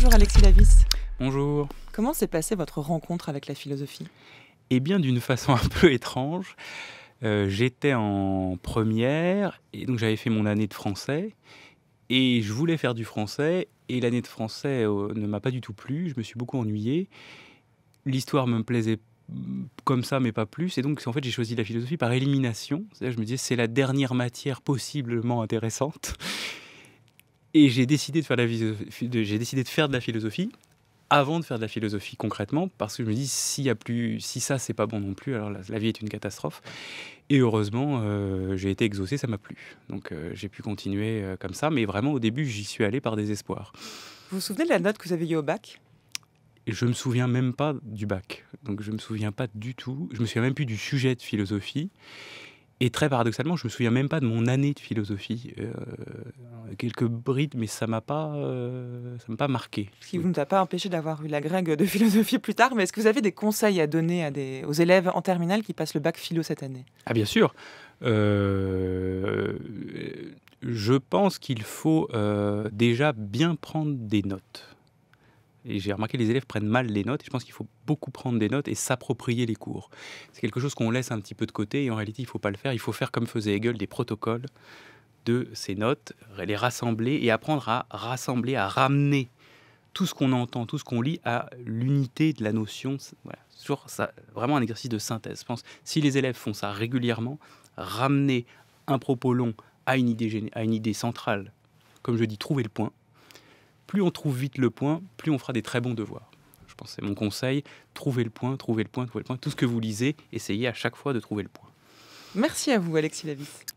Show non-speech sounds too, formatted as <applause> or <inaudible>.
Bonjour Alexis Davis. Bonjour. Comment s'est passée votre rencontre avec la philosophie Eh bien d'une façon <laughs> un peu étrange. Euh, j'étais en première et donc j'avais fait mon année de français et je voulais faire du français et l'année de français euh, ne m'a pas du tout plu, je me suis beaucoup ennuyé. L'histoire me plaisait comme ça, mais pas plus. Et donc, en fait, j'ai choisi la philosophie par élimination. je me disais, c'est la dernière matière possiblement intéressante. Et j'ai décidé, de faire la de, j'ai décidé de faire de la philosophie avant de faire de la philosophie concrètement, parce que je me dis, plus, si ça, c'est pas bon non plus, alors la, vie est une catastrophe. Et heureusement, euh, j'ai été exaucé, ça m'a plu. Donc euh, j'ai pu continuer euh, comme ça, mais vraiment au début, j'y suis allé par désespoir. Vous vous souvenez de la note que vous avez eue au bac et je me souviens même pas du bac. Donc je me souviens pas du tout. Je me souviens même plus du sujet de philosophie. Et très paradoxalement, je me souviens même pas de mon année de philosophie. Euh, quelques brides, mais ça m'a pas, euh, ça m'a pas marqué. Ce qui vous ne t'a pas empêché d'avoir eu la gringue de <laughs> philosophie plus tard, mais est-ce que vous avez des conseils à donner à aux élèves en terminale qui passent le bac philo cette année Ah bien sûr. Euh, je pense qu'il faut euh, déjà bien prendre des notes. Et j'ai remarqué que les élèves prennent mal les notes. Et je pense qu'il faut beaucoup prendre des notes et s'approprier les cours. C'est quelque chose qu'on laisse un petit peu de côté. Et en réalité, il ne faut pas le faire. Il faut faire comme faisait Hegel des protocoles de ces notes, les rassembler et apprendre à rassembler, à ramener tout ce qu'on entend, tout ce qu'on lit à l'unité de la notion. Voilà, sur ça, vraiment un exercice de synthèse. pense si les élèves font ça régulièrement, ramener un propos long à une idée, à une idée centrale, comme je dis, trouver le point. Plus on trouve vite le point, plus on fera des très bons devoirs. Je pense c'est mon conseil. trouver le point, trouver le point, trouver le point. Tout ce que vous lisez, essayez à chaque fois de trouver le point. Merci à vous, Alexis Lavis.